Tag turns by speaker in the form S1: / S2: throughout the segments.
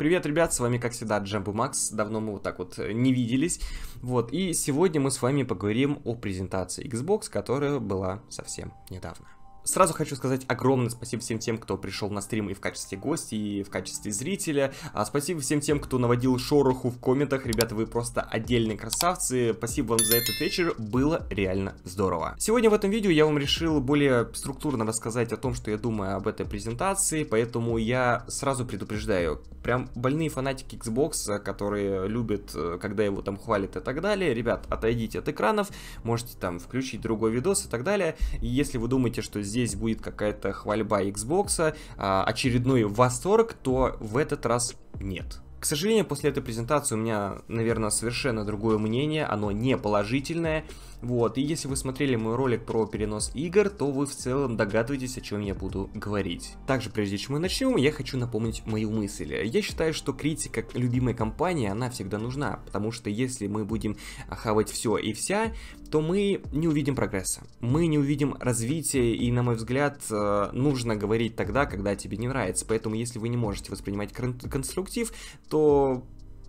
S1: Привет, ребят, с вами, как всегда, Джамбу Макс. Давно мы вот так вот э, не виделись. Вот, и сегодня мы с вами поговорим о презентации Xbox, которая была совсем недавно. Сразу хочу сказать огромное спасибо всем тем, кто пришел на стрим и в качестве гостя, и в качестве зрителя. А спасибо всем тем, кто наводил шороху в комментах. Ребята, вы просто отдельные красавцы. Спасибо вам за этот вечер, было реально здорово. Сегодня в этом видео я вам решил более структурно рассказать о том, что я думаю об этой презентации, поэтому я сразу предупреждаю. Прям больные фанатики Xbox, э, которые любят, э, когда его там хвалят и так далее. Ребят, отойдите от экранов, можете там включить другой видос и так далее. И если вы думаете, что здесь здесь будет какая-то хвальба Xbox, а, очередной восторг, то в этот раз нет. К сожалению, после этой презентации у меня, наверное, совершенно другое мнение, оно не положительное. Вот, и если вы смотрели мой ролик про перенос игр, то вы в целом догадываетесь, о чем я буду говорить. Также, прежде чем мы начнем, я хочу напомнить мою мысль. Я считаю, что критика любимой компании, она всегда нужна, потому что если мы будем хавать все и вся, то мы не увидим прогресса, мы не увидим развития, и, на мой взгляд, э, нужно говорить тогда, когда тебе не нравится. Поэтому, если вы не можете воспринимать конструктив, то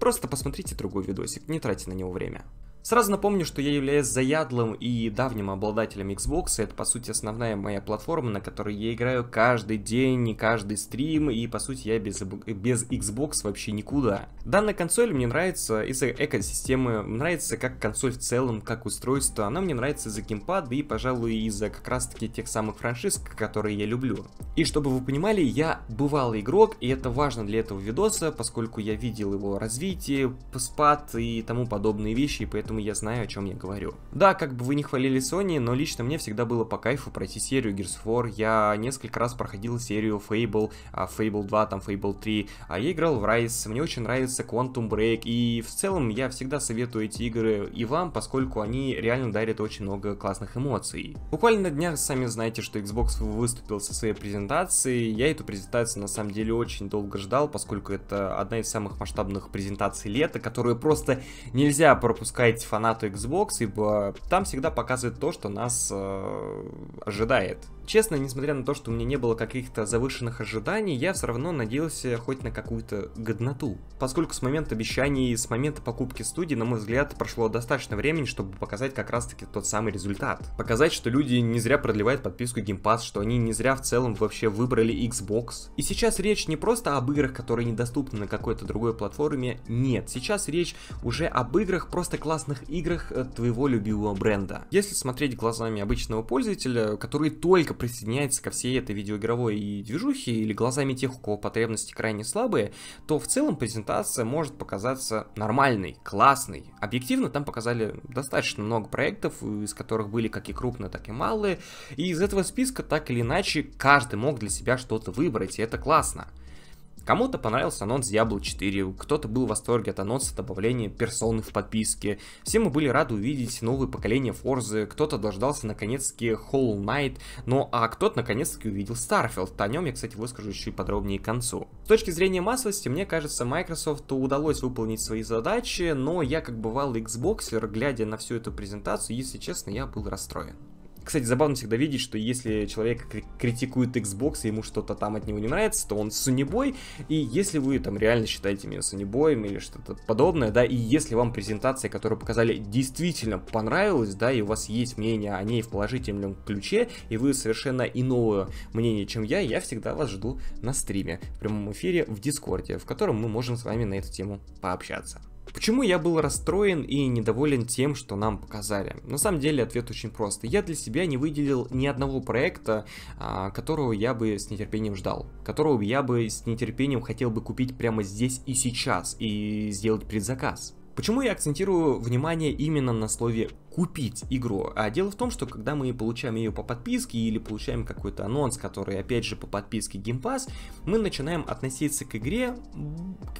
S1: просто посмотрите другой видосик, не тратьте на него время. Сразу напомню, что я являюсь заядлым и давним обладателем Xbox, и это, по сути, основная моя платформа, на которой я играю каждый день и каждый стрим, и, по сути, я без, без Xbox вообще никуда. Данная консоль мне нравится из-за экосистемы, нравится как консоль в целом, как устройство, она мне нравится из-за геймпада и, пожалуй, из-за как раз-таки тех самых франшиз, которые я люблю. И чтобы вы понимали, я бывалый игрок, и это важно для этого видоса, поскольку я видел его развитие, спад и тому подобные вещи, и поэтому поэтому я знаю, о чем я говорю. Да, как бы вы не хвалили Sony, но лично мне всегда было по кайфу пройти серию Gears 4, я несколько раз проходил серию Fable, а, Fable 2, там Fable 3, А я играл в Rise, мне очень нравится Quantum Break, и в целом я всегда советую эти игры и вам, поскольку они реально дарят очень много классных эмоций. Буквально на днях сами знаете, что Xbox выступил со своей презентацией, я эту презентацию на самом деле очень долго ждал, поскольку это одна из самых масштабных презентаций лета, которую просто нельзя пропускать фанату Xbox, ибо там всегда показывают то, что нас э, ожидает. Честно, несмотря на то, что у меня не было каких-то завышенных ожиданий, я все равно надеялся хоть на какую-то годноту. Поскольку с момента обещаний и с момента покупки студии, на мой взгляд, прошло достаточно времени, чтобы показать как раз-таки тот самый результат. Показать, что люди не зря продлевают подписку Game Pass, что они не зря в целом вообще выбрали Xbox. И сейчас речь не просто об играх, которые недоступны на какой-то другой платформе, нет. Сейчас речь уже об играх, просто классных играх э, твоего любимого бренда. Если смотреть глазами обычного пользователя, который только присоединяется ко всей этой видеоигровой и движухе или глазами тех, у кого потребности крайне слабые, то в целом презентация может показаться нормальной, классной. Объективно там показали достаточно много проектов, из которых были как и крупные, так и малые, и из этого списка так или иначе каждый мог для себя что-то выбрать, и это классно. Кому-то понравился анонс Diablo 4, кто-то был в восторге от анонса добавления персоны в подписке, все мы были рады увидеть новое поколение Forza, кто-то дождался наконец-таки Hollow Knight, но ну, а кто-то наконец-таки увидел Starfield, о нем я, кстати, выскажу еще и подробнее к концу. С точки зрения массовости, мне кажется, Microsoft удалось выполнить свои задачи, но я как бывалый Xboxer, глядя на всю эту презентацию, если честно, я был расстроен. Кстати, забавно всегда видеть, что если человек критикует Xbox и ему что-то там от него не нравится, то он сунебой, и если вы там реально считаете меня сунебоем или что-то подобное, да, и если вам презентация, которую показали, действительно понравилась, да, и у вас есть мнение о ней в положительном ключе, и вы совершенно иное мнение, чем я, я всегда вас жду на стриме в прямом эфире в Дискорде, в котором мы можем с вами на эту тему пообщаться. Почему я был расстроен и недоволен тем, что нам показали? На самом деле ответ очень прост. Я для себя не выделил ни одного проекта, а, которого я бы с нетерпением ждал, которого я бы с нетерпением хотел бы купить прямо здесь и сейчас и сделать предзаказ. Почему я акцентирую внимание именно на слове купить игру. А дело в том, что когда мы получаем ее по подписке или получаем какой-то анонс, который опять же по подписке Game Pass, мы начинаем относиться к игре,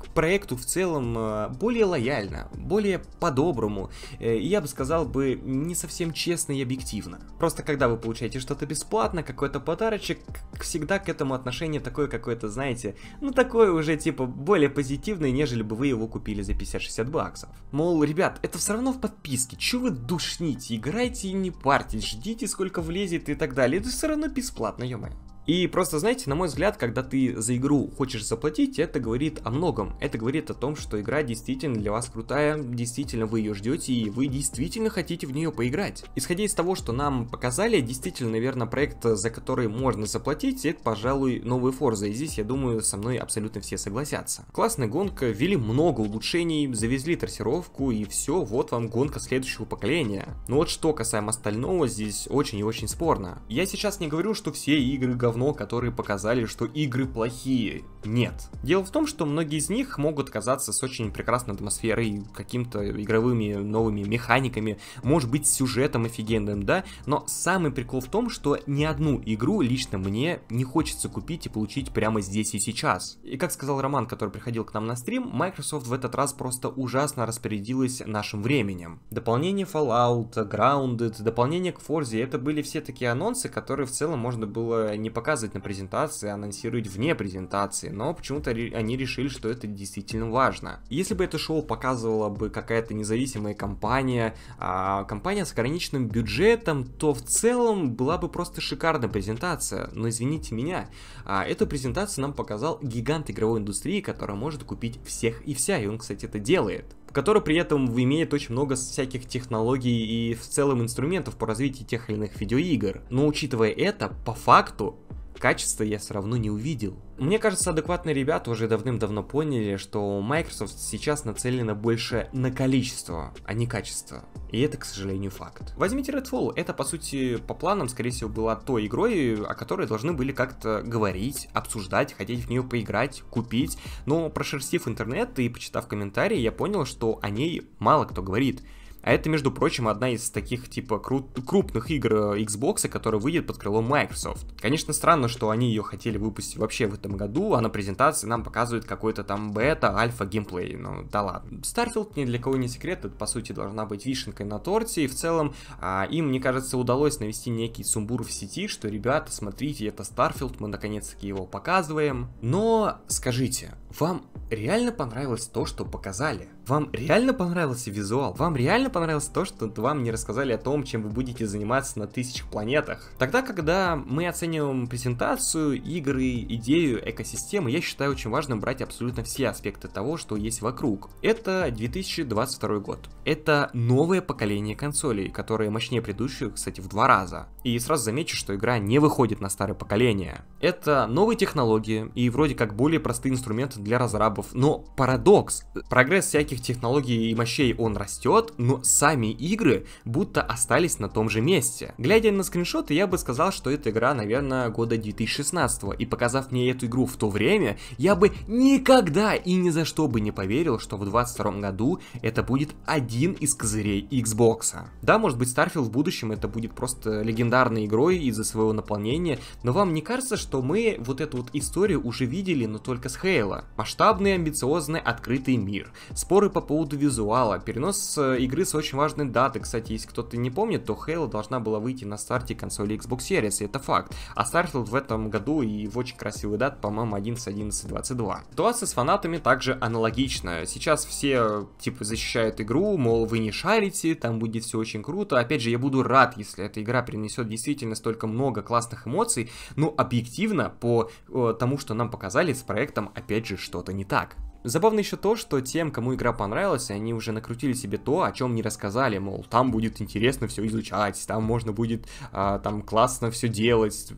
S1: к проекту в целом э, более лояльно, более по-доброму. Э, я бы сказал бы не совсем честно и объективно. Просто когда вы получаете что-то бесплатно, какой-то подарочек, всегда к этому отношение такое какое-то, знаете, ну такое уже типа более позитивное, нежели бы вы его купили за 50-60 баксов. Мол, ребят, это все равно в подписке, чё вы душ душните, играйте и не парьтесь, ждите сколько влезет и так далее. Это все равно бесплатно, ё -моё. И просто, знаете, на мой взгляд, когда ты за игру хочешь заплатить, это говорит о многом. Это говорит о том, что игра действительно для вас крутая, действительно вы ее ждете и вы действительно хотите в нее поиграть. Исходя из того, что нам показали, действительно, наверное, проект, за который можно заплатить, это, пожалуй, новые Forza. И здесь, я думаю, со мной абсолютно все согласятся. Классная гонка, ввели много улучшений, завезли трассировку и все, вот вам гонка следующего поколения. Но вот что касаемо остального, здесь очень и очень спорно. Я сейчас не говорю, что все игры говно говно, которые показали, что игры плохие. Нет. Дело в том, что многие из них могут казаться с очень прекрасной атмосферой, каким-то игровыми новыми механиками, может быть сюжетом офигенным, да, но самый прикол в том, что ни одну игру лично мне не хочется купить и получить прямо здесь и сейчас. И как сказал Роман, который приходил к нам на стрим, Microsoft в этот раз просто ужасно распорядилась нашим временем. Дополнение Fallout, Grounded, дополнение к Forza, это были все такие анонсы, которые в целом можно было не показать показывать на презентации, а анонсировать вне презентации, но почему-то они решили, что это действительно важно. Если бы это шоу показывала бы какая-то независимая компания, а компания с ограниченным бюджетом, то в целом была бы просто шикарная презентация, но извините меня, а эту презентацию нам показал гигант игровой индустрии, который может купить всех и вся, и он, кстати, это делает который при этом имеет очень много всяких технологий и в целом инструментов по развитию тех или иных видеоигр. Но учитывая это, по факту качества я все равно не увидел. Мне кажется, адекватные ребята уже давным-давно поняли, что Microsoft сейчас нацелена больше на количество, а не качество. И это, к сожалению, факт. Возьмите Redfall, это, по сути, по планам, скорее всего, была той игрой, о которой должны были как-то говорить, обсуждать, хотеть в нее поиграть, купить, но прошерстив интернет и почитав комментарии, я понял, что о ней мало кто говорит. А это, между прочим, одна из таких, типа, кру- крупных игр э, Xbox, которая выйдет под крылом Microsoft. Конечно, странно, что они ее хотели выпустить вообще в этом году, а на презентации нам показывают какой-то там бета, альфа геймплей. Ну, да ладно. Starfield ни для кого не секрет, это, по сути, должна быть вишенкой на торте, и в целом а, им, мне кажется, удалось навести некий сумбур в сети, что, ребята, смотрите, это Starfield, мы наконец-таки его показываем. Но, скажите, вам реально понравилось то, что показали? Вам реально понравился визуал? Вам реально понравилось то, что вам не рассказали о том, чем вы будете заниматься на тысячах планетах? Тогда, когда мы оцениваем презентацию, игры, идею, экосистемы, я считаю очень важным брать абсолютно все аспекты того, что есть вокруг. Это 2022 год. Это новое поколение консолей, которые мощнее предыдущих, кстати, в два раза. И сразу замечу, что игра не выходит на старое поколение. Это новые технологии и вроде как более простые инструменты для разрабов. Но парадокс, прогресс всяких технологий и мощей он растет, но сами игры будто остались на том же месте. Глядя на скриншоты, я бы сказал, что эта игра, наверное, года 2016 и показав мне эту игру в то время, я бы никогда и ни за что бы не поверил, что в 2022 году это будет один из козырей Xbox. Да, может быть, Starfield в будущем это будет просто легендарной игрой из-за своего наполнения, но вам не кажется, что мы вот эту вот историю уже видели, но только с Хейла? Масштабный, амбициозный, открытый мир. Споры по поводу визуала. Перенос э, игры с очень важной даты. Кстати, если кто-то не помнит, то Halo должна была выйти на старте консоли Xbox Series, и это факт. А Starfield в этом году и в очень красивый дат, по-моему, 11.11.22. Ситуация с фанатами также аналогичная. Сейчас все, типа, защищают игру, мол, вы не шарите, там будет все очень круто. Опять же, я буду рад, если эта игра принесет действительно столько много классных эмоций, но объективно по э, тому, что нам показали с проектом, опять же, что-то не так. Забавно еще то, что тем, кому игра понравилась, они уже накрутили себе то, о чем не рассказали, мол, там будет интересно все изучать, там можно будет а, там классно все делать.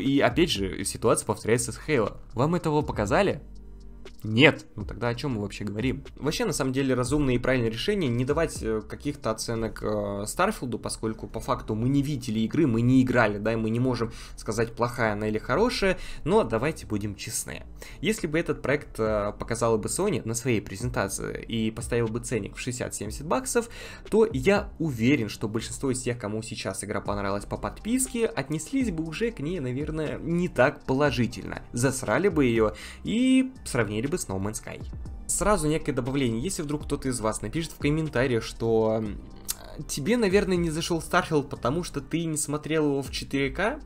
S1: И опять же, ситуация повторяется с Хейла. Вам этого показали? Нет, ну тогда о чем мы вообще говорим? Вообще, на самом деле, разумное и правильное решение не давать э, каких-то оценок э, Старфилду, поскольку по факту мы не видели игры, мы не играли, да, и мы не можем сказать, плохая она или хорошая, но давайте будем честны. Если бы этот проект э, показал бы Sony на своей презентации и поставил бы ценник в 60-70 баксов, то я уверен, что большинство из тех, кому сейчас игра понравилась по подписке, отнеслись бы уже к ней, наверное, не так положительно, засрали бы ее и сравнили либо с No Man's Sky. Сразу некое добавление, если вдруг кто-то из вас напишет в комментариях, что э, тебе, наверное, не зашел Starfield, потому что ты не смотрел его в 4К.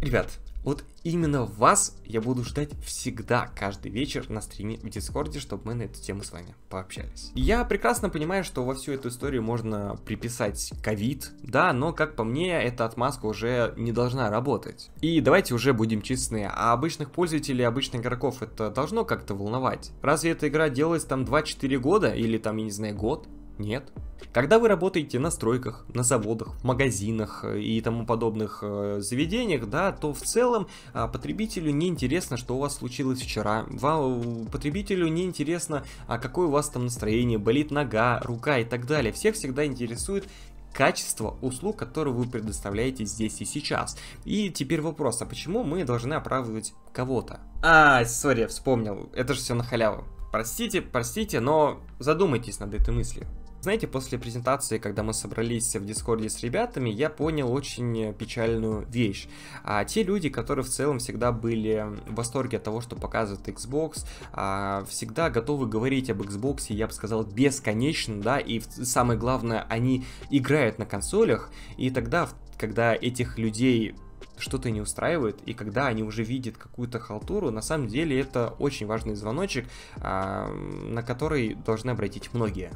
S1: Ребят, вот именно вас я буду ждать всегда, каждый вечер на стриме в Дискорде, чтобы мы на эту тему с вами пообщались. Я прекрасно понимаю, что во всю эту историю можно приписать ковид, да, но, как по мне, эта отмазка уже не должна работать. И давайте уже будем честны, а обычных пользователей, обычных игроков это должно как-то волновать. Разве эта игра делалась там 2-4 года или там, я не знаю, год? Нет. Когда вы работаете на стройках, на заводах, в магазинах э, и тому подобных э, заведениях, да, то в целом а, потребителю не интересно, что у вас случилось вчера. Вам, потребителю не интересно, а какое у вас там настроение, болит нога, рука и так далее. Всех всегда интересует качество услуг, которые вы предоставляете здесь и сейчас. И теперь вопрос, а почему мы должны оправдывать кого-то? А, сори, вспомнил, это же все на халяву. Простите, простите, но задумайтесь над этой мыслью. Знаете, после презентации, когда мы собрались в Дискорде с ребятами, я понял очень печальную вещь. А, те люди, которые в целом всегда были в восторге от того, что показывает Xbox, а, всегда готовы говорить об Xbox, я бы сказал, бесконечно, да, и самое главное, они играют на консолях, и тогда, когда этих людей что-то не устраивает, и когда они уже видят какую-то халтуру, на самом деле это очень важный звоночек, а, на который должны обратить многие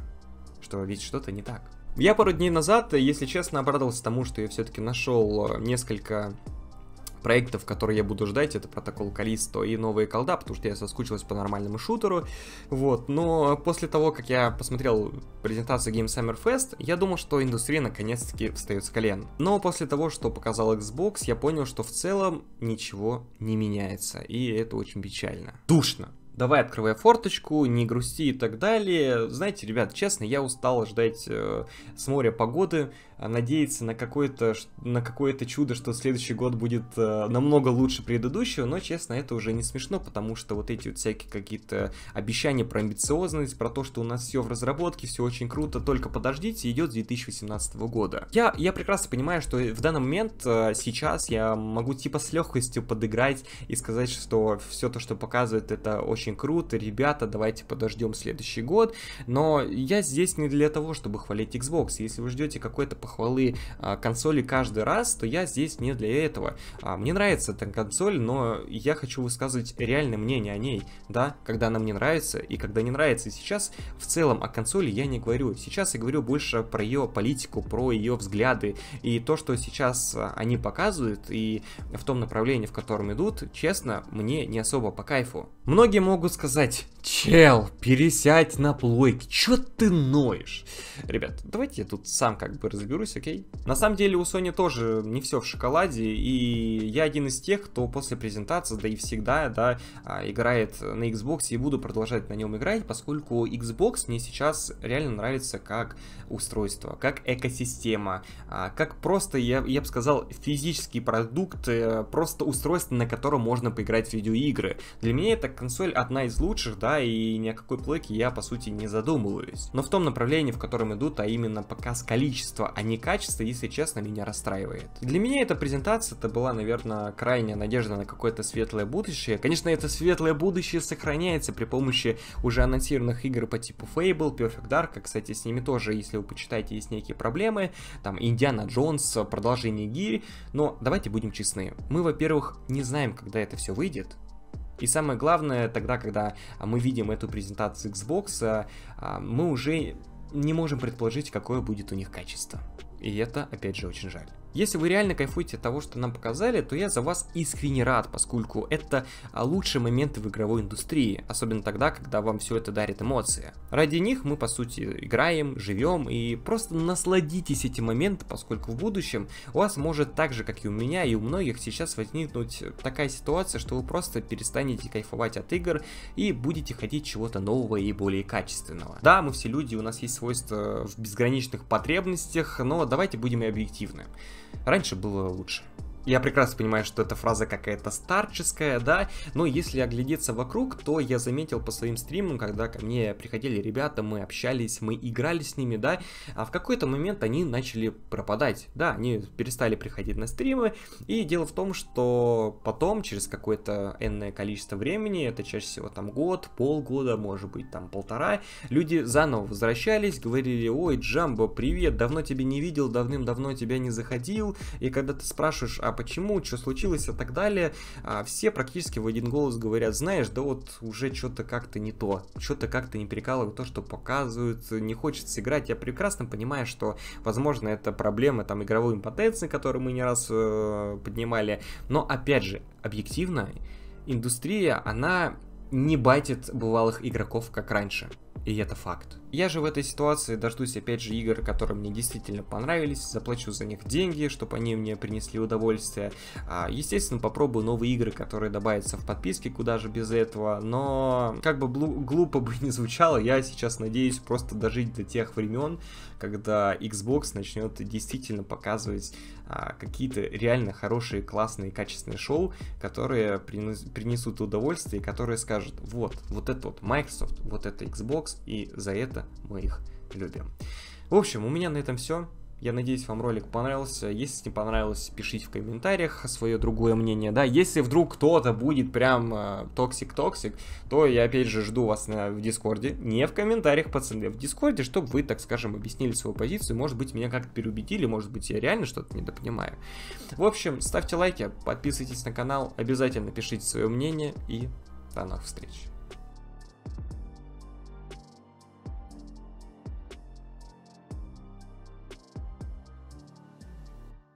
S1: что ведь что-то не так. Я пару дней назад, если честно, обрадовался тому, что я все-таки нашел э, несколько проектов, которые я буду ждать, это протокол Калисто и новые колда, потому что я соскучилась по нормальному шутеру, вот, но после того, как я посмотрел презентацию Game Summer Fest, я думал, что индустрия наконец-таки встает с колен. Но после того, что показал Xbox, я понял, что в целом ничего не меняется, и это очень печально. Душно давай открывай форточку, не грусти и так далее. Знаете, ребят, честно, я устал ждать э, с моря погоды, а надеяться на какое-то на какое-то чудо, что следующий год будет э, намного лучше предыдущего, но, честно, это уже не смешно, потому что вот эти вот всякие какие-то обещания про амбициозность, про то, что у нас все в разработке, все очень круто, только подождите, идет 2018 года. Я, я прекрасно понимаю, что в данный момент э, сейчас я могу типа с легкостью подыграть и сказать, что все то, что показывает, это очень очень круто, ребята, давайте подождем следующий год. Но я здесь не для того, чтобы хвалить Xbox. Если вы ждете какой-то похвалы а, консоли каждый раз, то я здесь не для этого. А, мне нравится эта консоль, но я хочу высказывать реальное мнение о ней, да, когда она мне нравится и когда не нравится. И сейчас в целом о консоли я не говорю. Сейчас я говорю больше про ее политику, про ее взгляды и то, что сейчас а, они показывают и в том направлении, в котором идут, честно, мне не особо по кайфу. Многие могу сказать, чел, пересядь на плойке, чё ты ноешь? Ребят, давайте я тут сам как бы разберусь, окей? На самом деле у Sony тоже не все в шоколаде, и я один из тех, кто после презентации, да и всегда, да, а, играет на Xbox и буду продолжать на нем играть, поскольку Xbox мне сейчас реально нравится как устройство, как экосистема, а, как просто, я, я бы сказал, физический продукт, э, просто устройство, на котором можно поиграть в видеоигры. Для меня эта консоль одна из лучших, да, и ни о какой плойке я, по сути, не задумываюсь. Но в том направлении, в котором идут, а именно показ количества, а не качества, если честно, меня расстраивает. Для меня эта презентация, это была, наверное, крайняя надежда на какое-то светлое будущее. Конечно, это светлое будущее сохраняется при помощи уже анонсированных игр по типу Fable, Perfect Dark, а, кстати, с ними тоже, если вы почитаете, есть некие проблемы, там, Индиана Джонс, продолжение Гири, но давайте будем честны, мы, во-первых, не знаем, когда это все выйдет, и самое главное, тогда, когда а, мы видим эту презентацию Xbox, а, а, мы уже не можем предположить, какое будет у них качество. И это, опять же, очень жаль. Если вы реально кайфуете от того, что нам показали, то я за вас искренне рад, поскольку это а, лучшие моменты в игровой индустрии, особенно тогда, когда вам все это дарит эмоции. Ради них мы, по сути, играем, живем и просто насладитесь этим моментом, поскольку в будущем у вас может так же, как и у меня и у многих, сейчас возникнуть такая ситуация, что вы просто перестанете кайфовать от игр и будете хотеть чего-то нового и более качественного. Да, мы все люди, у нас есть свойства в безграничных потребностях, но давайте будем и объективны. Раньше было лучше. Я прекрасно понимаю, что эта фраза какая-то старческая, да, но если оглядеться вокруг, то я заметил по своим стримам, когда ко мне приходили ребята, мы общались, мы играли с ними, да, а в какой-то момент они начали пропадать, да, они перестали приходить на стримы, и дело в том, что потом, через какое-то энное количество времени, это чаще всего там год, полгода, может быть, там полтора, люди заново возвращались, говорили, ой, Джамбо, привет, давно тебя не видел, давным-давно тебя не заходил, и когда ты спрашиваешь, а а почему, что случилось и так далее, а все практически в один голос говорят, знаешь, да вот уже что-то как-то не то, что-то как-то не перекалывает то, что показывают, не хочется играть. Я прекрасно понимаю, что, возможно, это проблема там игровой импотенции, которую мы не раз э, поднимали, но, опять же, объективно, индустрия, она не батит бывалых игроков, как раньше. И это факт. Я же в этой ситуации дождусь опять же игр, которые мне действительно понравились, заплачу за них деньги, чтобы они мне принесли удовольствие. А, естественно, попробую новые игры, которые добавятся в подписке, куда же без этого, но как бы глупо бы не звучало, я сейчас надеюсь просто дожить до тех времен, когда Xbox начнет действительно показывать а, какие-то реально хорошие, классные, качественные шоу, которые принесут удовольствие и которые скажут, вот, вот это вот Microsoft, вот это Xbox, и за это мы их любим. В общем, у меня на этом все. Я надеюсь, вам ролик понравился. Если не понравилось, пишите в комментариях свое другое мнение. Да, если вдруг кто-то будет прям э, токсик-токсик, э, то я опять же жду вас на, в Дискорде. Не в комментариях, пацаны, в Дискорде, чтобы вы, так скажем, объяснили свою позицию. Может быть, меня как-то переубедили, может быть, я реально что-то недопонимаю. В общем, ставьте лайки, подписывайтесь на канал, обязательно пишите свое мнение и до новых встреч.